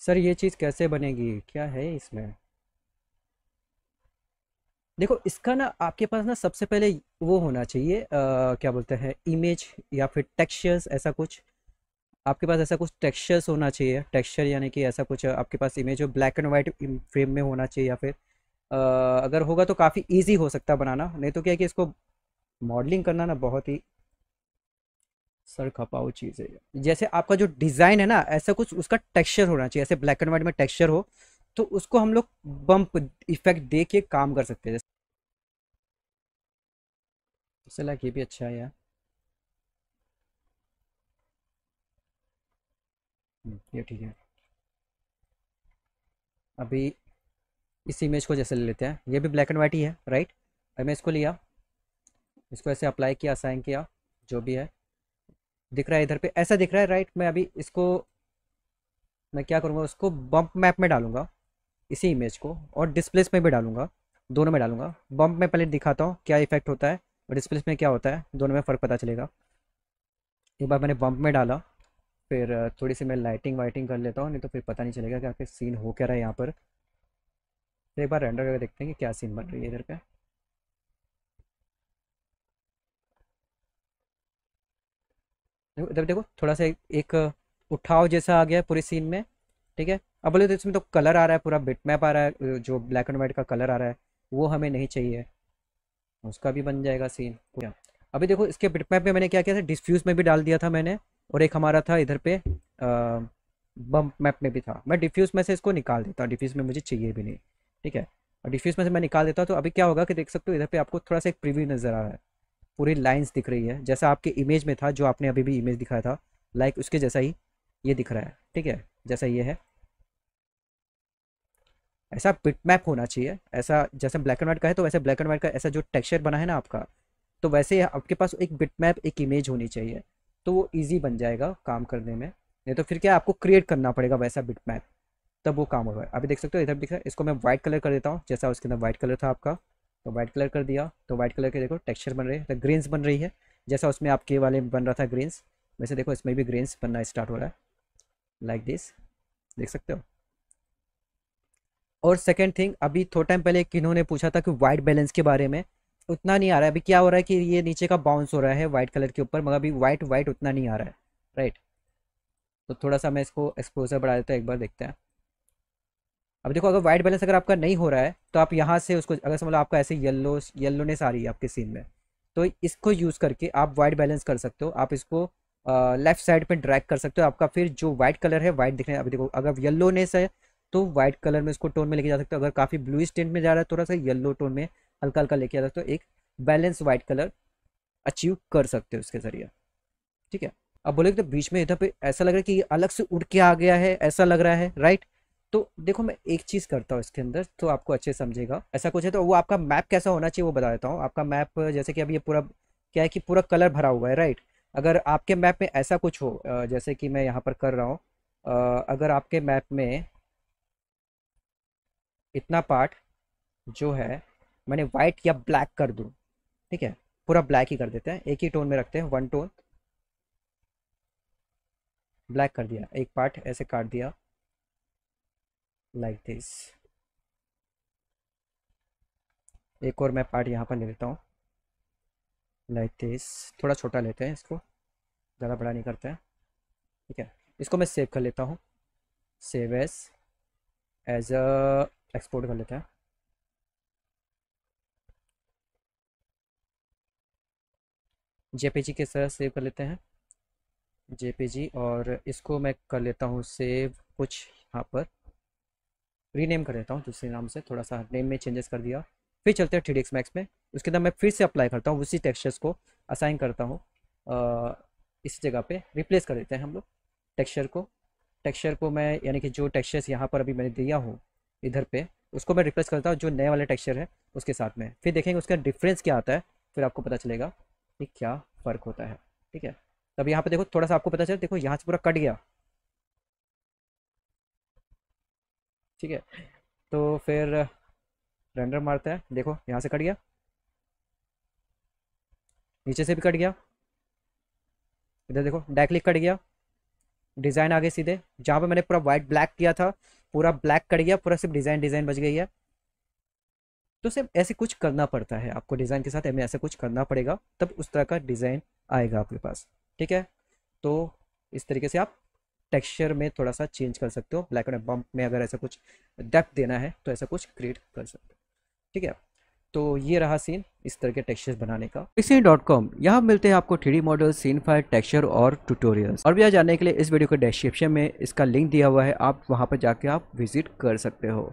Sir ये चीज़ कैसे बनेगी क्या है इसमें देखो इसका ना आपके पास ना सबसे पहले वो होना चाहिए आ, क्या बोलते हैं इमेज या फिर टेक्सचर्स ऐसा कुछ आपके पास ऐसा कुछ टेक्सचर्स होना चाहिए टेक्सचर यानी कि ऐसा कुछ आपके पास इमेज हो ब्लैक एंड वाइट फ्रेम में होना चाहिए या फिर आ, अगर होगा तो काफ़ी ईजी हो सकता है बनाना नहीं तो क्या है कि इसको मॉडलिंग करना ना बहुत ही सर खपाओ चीज़ है जैसे आपका जो डिज़ाइन है ना ऐसा कुछ उसका टेक्सचर होना चाहिए ऐसे ब्लैक एंड वाइट में टेक्सचर हो तो उसको हम लोग बम्प इफेक्ट दे के काम कर सकते हैं जैसे लाइक ये भी अच्छा है यार हम्म, ये ठीक है अभी इस इमेज को जैसे ले लेते हैं ये भी ब्लैक एंड वाइट ही है राइट अभी मैं इसको लिया इसको ऐसे अप्लाई किया असाइन किया जो भी है दिख रहा है इधर पे ऐसा दिख रहा है राइट मैं अभी इसको मैं क्या करूँगा उसको बम्प मैप में डालूंगा इसी इमेज को और डिस्प्लेस में भी डालूंगा दोनों में डालूंगा बम्प में पहले दिखाता हूँ क्या इफेक्ट होता है और डिस्प्लेस में क्या होता है दोनों में फ़र्क पता चलेगा एक बार मैंने बम्प में डाला फिर थोड़ी सी मैं लाइटिंग वाइटिंग कर लेता हूँ नहीं तो फिर पता नहीं चलेगा क्या सीन हो क्या रहा है यहाँ पर एक बार रेंडर करके देखते हैं कि क्या सीन बन रही है इधर पे देखो देखो थोड़ा सा एक उठाव जैसा आ गया पूरे सीन में ठीक है अब बोले तो इसमें तो कलर आ रहा है पूरा बिट मैप आ रहा है जो ब्लैक एंड वाइट का कलर आ रहा है वो हमें नहीं चाहिए उसका भी बन जाएगा सीन पूरा अभी देखो इसके बिट मैप में मैंने क्या किया था डिफ्यूज में भी डाल दिया था मैंने और एक हमारा था इधर पे बम्प मैप में भी था मैं डिफ्यूज़ में से इसको निकाल देता हूँ डिफ्यूज़ में मुझे चाहिए भी नहीं ठीक है और डिफ्यूज़ में से मैं निकाल देता हूँ तो अभी क्या होगा कि देख सकते हो इधर पे आपको थोड़ा सा एक प्रीव्यू नज़र आ रहा है पूरी लाइंस दिख रही है जैसा आपके इमेज में था जो आपने अभी भी इमेज दिखाया था लाइक उसके जैसा ही ये दिख रहा है ठीक है जैसा ये है ऐसा पिट मैप होना चाहिए ऐसा जैसे ब्लैक एंड व्हाइट का है तो वैसे ब्लैक एंड व्हाइट का ऐसा जो टेक्सचर बना है ना आपका तो वैसे आपके पास एक बिट मैप एक इमेज होनी चाहिए तो वो इजी बन जाएगा काम करने में नहीं तो फिर क्या आपको क्रिएट करना पड़ेगा वैसा बिट मैप तब वो काम होगा अभी देख सकते हो इधर दिख रहा है इसको मैं व्हाइट कलर कर देता हूँ जैसा उसके अंदर व्हाइट कलर था आपका तो वाइट कलर कर दिया तो वाइट कलर के देखो टेक्सचर बन रहे है तो ग्रेन्स बन रही है जैसा उसमें आपके वाले बन रहा था ग्रेन्स वैसे देखो इसमें भी ग्रेन्स बनना स्टार्ट हो रहा है लाइक like दिस देख सकते हो और सेकेंड थिंग अभी थोड़ा टाइम पहले किन्होंने पूछा था कि वाइट बैलेंस के बारे में उतना नहीं आ रहा है अभी क्या हो रहा है कि ये नीचे का बाउंस हो रहा है वाइट कलर के ऊपर मगर अभी वाइट वाइट उतना नहीं आ रहा है राइट तो थोड़ा सा मैं इसको एक्सपोजर बढ़ा देता हूँ एक बार देखते हैं अब देखो अगर वाइट बैलेंस अगर आपका नहीं हो रहा है तो आप यहाँ से उसको अगर समझ लो आपका ऐसे येल्लो येल्लोनेस आ रही है आपके सीन में तो इसको यूज़ करके आप वाइट बैलेंस कर सकते हो आप इसको लेफ्ट साइड पे ड्रैग कर सकते हो आपका फिर जो वाइट कलर है वाइट दिखने अभी देखो अगर येल्लोनेस है तो वाइट कलर में इसको टोन में लेके जा सकते हो अगर काफ़ी ब्लू स्टेंट में जा रहा है थोड़ा सा येल्लो टोन में हल्का हल्का लेके जा सकते हो एक बैलेंस वाइट कलर अचीव कर सकते हो उसके ज़रिए ठीक है अब बोले तो बीच में इधर पे ऐसा लग रहा है कि अलग से उड़ के आ गया है ऐसा लग रहा है राइट तो देखो मैं एक चीज़ करता हूँ इसके अंदर तो आपको अच्छे समझेगा ऐसा कुछ है तो वो आपका मैप कैसा होना चाहिए वो बता देता हूँ आपका मैप जैसे कि अभी ये पूरा क्या है कि पूरा कलर भरा हुआ है राइट अगर आपके मैप में ऐसा कुछ हो जैसे कि मैं यहाँ पर कर रहा हूँ अगर आपके मैप में इतना पार्ट जो है मैंने वाइट या ब्लैक कर दूँ ठीक है पूरा ब्लैक ही कर देते हैं एक ही टोन में रखते हैं वन टोन ब्लैक कर दिया एक पार्ट ऐसे काट दिया like this. एक और मैं पार्ट यहाँ पर ले लेता हूँ लाइक दिस थोड़ा छोटा लेते हैं इसको ज़्यादा बड़ा नहीं करते हैं ठीक है इसको मैं सेव कर लेता हूँ save as as a export कर लेते हैं जेपीजी के साथ सेव कर लेते हैं जेपीजी और इसको मैं कर लेता हूँ सेव कुछ यहाँ पर रीनेम कर देता हूँ दूसरे नाम से थोड़ा सा नेम में चेंजेस कर दिया फिर चलते हैं थ्री मैक्स में उसके अंदर मैं फिर से अप्लाई करता हूँ उसी टेक्स्चर्स को असाइन करता हूँ इस जगह पे रिप्लेस कर देते हैं हम लोग टेक्स्चर को टेक्स्चर को मैं यानी कि जो टेक्स्चर्स यहाँ पर अभी मैंने दिया हूँ इधर पे उसको मैं रिप्लेस करता हूँ जो नए वाले टेक्स्चर है उसके साथ में फिर देखेंगे उसका डिफरेंस क्या आता है फिर आपको पता चलेगा कि क्या फ़र्क होता है ठीक है तब यहाँ पर देखो थोड़ा सा आपको पता चले देखो यहाँ से पूरा कट गया ठीक है तो फिर रेंडर मारते हैं देखो यहाँ से कट गया नीचे से भी कट गया इधर देखो डायक्लिक कट गया डिज़ाइन आ गए सीधे जहाँ पे मैंने पूरा वाइट ब्लैक किया था पूरा ब्लैक कट गया पूरा सिर्फ डिज़ाइन डिज़ाइन बच गई है तो सिर्फ ऐसे कुछ करना पड़ता है आपको डिज़ाइन के साथ हमें ऐसे कुछ करना पड़ेगा तब उस तरह का डिज़ाइन आएगा आपके पास ठीक है तो इस तरीके से आप टेक्सचर में थोड़ा सा चेंज कर सकते हो ब्लैक एंड बम्प में अगर ऐसा कुछ डेप्थ देना है तो ऐसा कुछ क्रिएट कर सकते हो ठीक है तो ये रहा सीन इस तरह के टेक्सचर्स बनाने का इसी डॉट कॉम यहाँ मिलते हैं आपको three D model scene fire texture और ट्यूटोरियल्स और भी जाने के लिए इस वीडियो के डिस्क्रिप्शन में इसका लिंक दिया हुआ है आप वहाँ पर जाके आप विजिट कर सकते हो